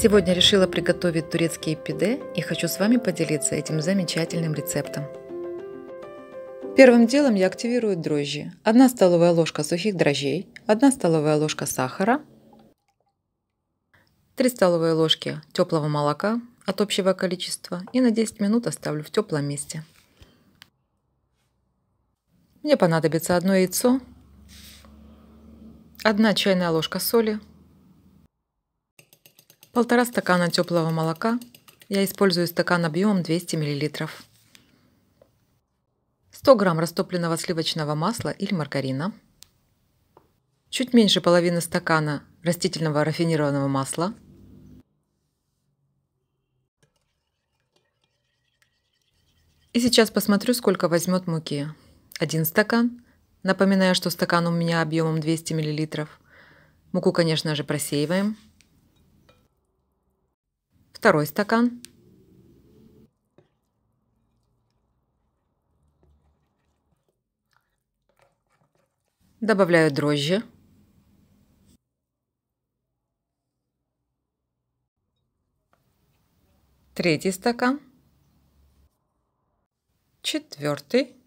Сегодня решила приготовить турецкие пиде и хочу с вами поделиться этим замечательным рецептом. Первым делом я активирую дрожжи. 1 столовая ложка сухих дрожжей, 1 столовая ложка сахара, 3 столовые ложки теплого молока от общего количества и на 10 минут оставлю в теплом месте. Мне понадобится одно яйцо, 1 чайная ложка соли, Полтора стакана теплого молока. Я использую стакан объемом 200 мл. 100 грамм растопленного сливочного масла или маргарина. Чуть меньше половины стакана растительного рафинированного масла. И сейчас посмотрю, сколько возьмет муки. Один стакан. Напоминаю, что стакан у меня объемом 200 мл. Муку, конечно же, просеиваем. Второй стакан. Добавляю дрожжи. Третий стакан. Четвертый.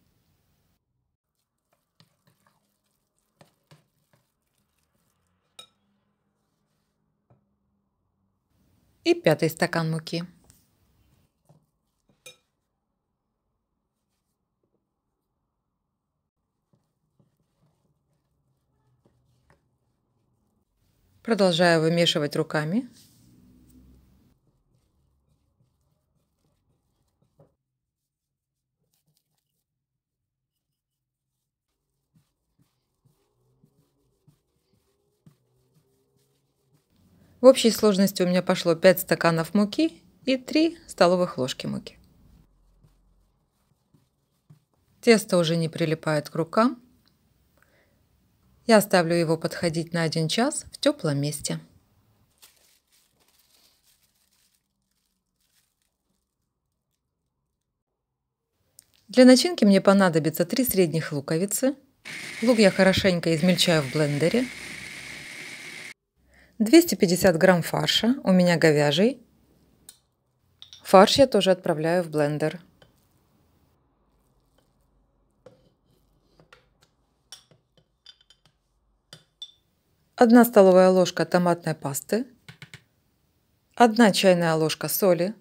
и пятый стакан муки. Продолжаю вымешивать руками В общей сложности у меня пошло 5 стаканов муки и 3 столовых ложки муки. Тесто уже не прилипает к рукам. Я оставлю его подходить на 1 час в теплом месте. Для начинки мне понадобится 3 средних луковицы. Лук я хорошенько измельчаю в блендере – 250 грамм фарша, у меня говяжий. Фарш я тоже отправляю в блендер. Одна столовая ложка томатной пасты. Одна чайная ложка соли.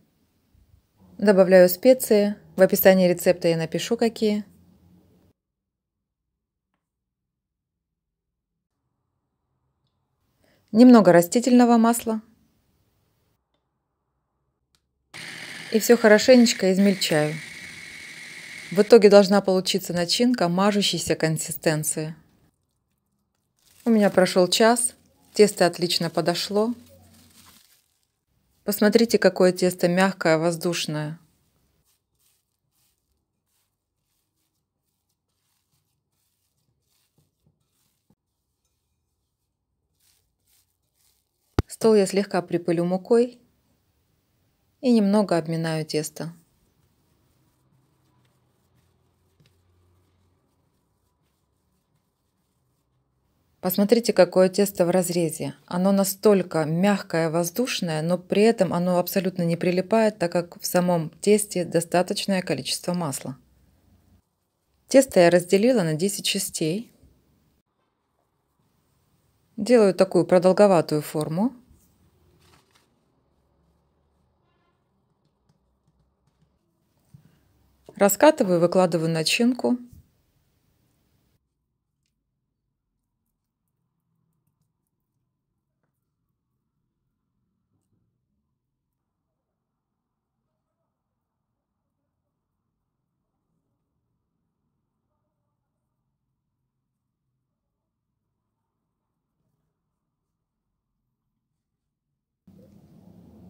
Добавляю специи. В описании рецепта я напишу какие. немного растительного масла. И все хорошенечко измельчаю. В итоге должна получиться начинка мажущейся консистенции. У меня прошел час, тесто отлично подошло. Посмотрите, какое тесто мягкое, воздушное. Стол я слегка припылю мукой и немного обминаю тесто. Посмотрите, какое тесто в разрезе. Оно настолько мягкое, воздушное, но при этом оно абсолютно не прилипает, так как в самом тесте достаточное количество масла. Тесто я разделила на 10 частей. Делаю такую продолговатую форму. Раскатываю, выкладываю начинку.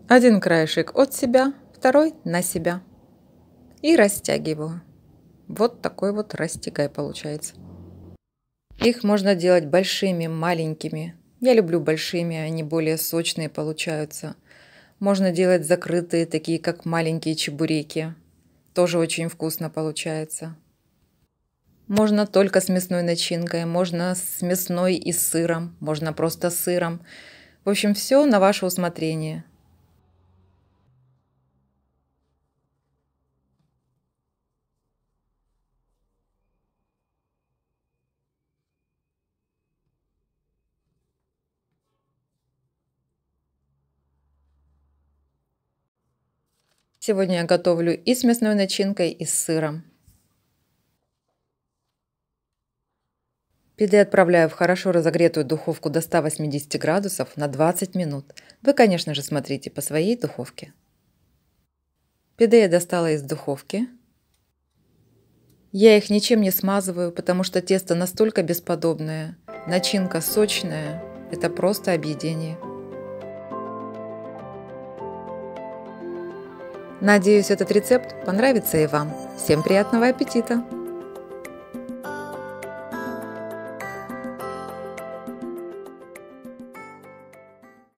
Один краешек от себя, второй на себя и растягиваю. Вот такой вот растягай получается. Их можно делать большими, маленькими. Я люблю большими, они более сочные получаются. Можно делать закрытые, такие как маленькие чебуреки. Тоже очень вкусно получается. Можно только с мясной начинкой, можно с мясной и сыром, можно просто сыром. В общем, все на ваше усмотрение. Сегодня я готовлю и с мясной начинкой, и с сыром. Пиде отправляю в хорошо разогретую духовку до 180 градусов на 20 минут. Вы, конечно же, смотрите по своей духовке. Пиде я достала из духовки. Я их ничем не смазываю, потому что тесто настолько бесподобное. Начинка сочная. Это просто объедение. Надеюсь, этот рецепт понравится и вам. Всем приятного аппетита!